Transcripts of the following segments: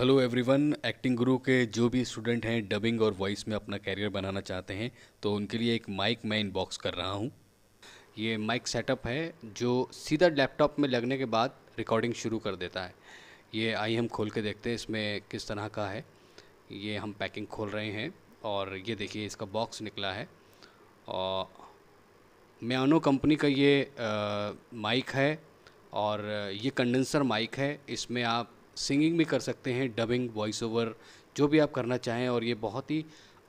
hello everyone acting गुरु के जो भी स्टूडेंट हैं डबिंग और वॉइस में अपना कैरियर बनाना चाहते हैं तो उनके लिए एक माइक मैं इनबॉक्स कर रहा हूं ये माइक सेटअप है जो सीधा लैपटॉप में लगने के बाद रिकॉर्डिंग शुरू कर देता है ये आई हम खोल के देखते हैं इसमें किस तरह का है ये हम पैकिंग खोल रहे हैं और ये देखिए इसका बॉक्स निकला है और म्यानो कंपनी का ये माइक है और ये कंडेंसर माइक है इसमें आप सिंगिंग भी कर सकते हैं डबिंग वॉइस ओवर जो भी आप करना चाहें और ये बहुत ही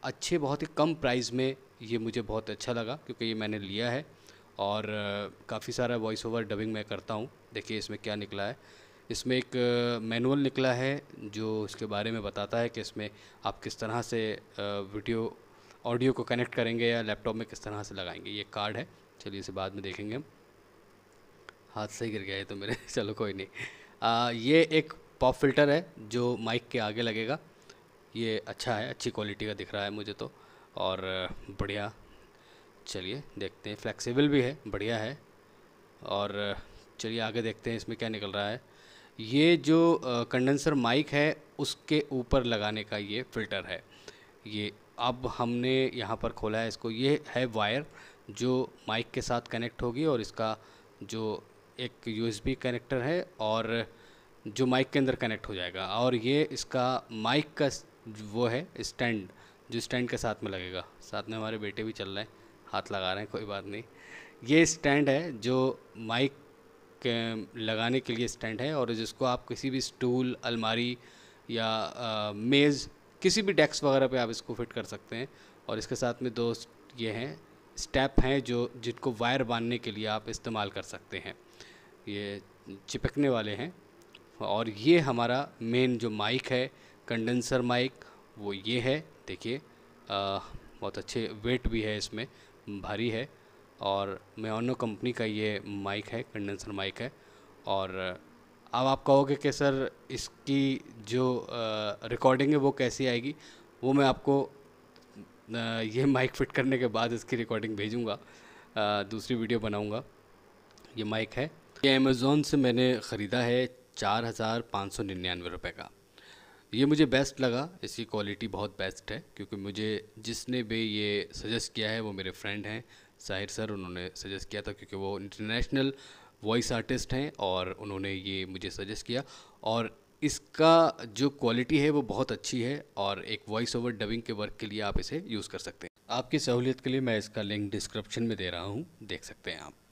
अच्छे बहुत ही कम प्राइस में ये मुझे बहुत अच्छा लगा क्योंकि ये मैंने लिया है और काफ़ी सारा वॉइस ओवर डबिंग मैं करता हूँ देखिए इसमें क्या निकला है इसमें एक मैनुअल निकला है जो इसके बारे में बताता है कि इसमें आप किस तरह से वीडियो ऑडियो को कनेक्ट करेंगे या लैपटॉप में किस तरह से लगाएंगे ये कार्ड है चलिए इसे बाद में देखेंगे हम हाथ से गिर गया है तो मेरे चलो कोई नहीं आ, ये एक पॉप फिल्टर है जो माइक के आगे लगेगा ये अच्छा है अच्छी क्वालिटी का दिख रहा है मुझे तो और बढ़िया चलिए देखते हैं फ्लेक्सिबल भी है बढ़िया है और चलिए आगे देखते हैं इसमें क्या निकल रहा है ये जो कंडेंसर माइक है उसके ऊपर लगाने का ये फ़िल्टर है ये अब हमने यहाँ पर खोला है इसको ये है वायर जो माइक के साथ कनेक्ट होगी और इसका जो एक यूएसबी कनेक्टर है और जो माइक के अंदर कनेक्ट हो जाएगा और ये इसका माइक का वो है स्टैंड जो स्टैंड के साथ में लगेगा साथ में हमारे बेटे भी चल रहे हैं हाथ लगा रहे हैं कोई बात नहीं ये स्टैंड है जो माइक लगाने के लिए स्टैंड है और जिसको आप किसी भी स्टूल अलमारी या आ, मेज़ किसी भी डेस्क वगैरह पे आप इसको फिट कर सकते हैं और इसके साथ में दो ये हैं स्टेप हैं जो जिनको वायर बांधने के लिए आप इस्तेमाल कर सकते हैं ये चिपकने वाले हैं और ये हमारा मेन जो माइक है कंडेंसर माइक वो ये है देखिए बहुत अच्छे वेट भी है इसमें भारी है और मेनो कंपनी का ये माइक है कंडेंसर माइक है और अब आप कहोगे कि सर इसकी जो रिकॉर्डिंग है वो कैसी आएगी वो मैं आपको ये माइक फिट करने के बाद इसकी रिकॉर्डिंग भेजूँगा दूसरी वीडियो बनाऊँगा ये माइक है ये अमेज़ोन से मैंने ख़रीदा है चार हज़ार पाँच सौ निन्यानवे रुपये का ये मुझे बेस्ट लगा इसकी क्वालिटी बहुत बेस्ट है क्योंकि मुझे जिसने भी ये सजेस्ट किया है वो मेरे फ्रेंड हैं साहिर सर उन्होंने सजेस्ट किया था क्योंकि वो इंटरनेशनल वॉइस आर्टिस्ट हैं और उन्होंने ये मुझे सजेस्ट किया और इसका जो क्वालिटी है वो बहुत अच्छी है और एक वॉइस ओवर डबिंग के वर्क के लिए आप इसे यूज़ कर सकते हैं आपकी सहूलियत के लिए मैं इसका लिंक डिस्क्रिप्शन में दे रहा हूँ देख सकते हैं आप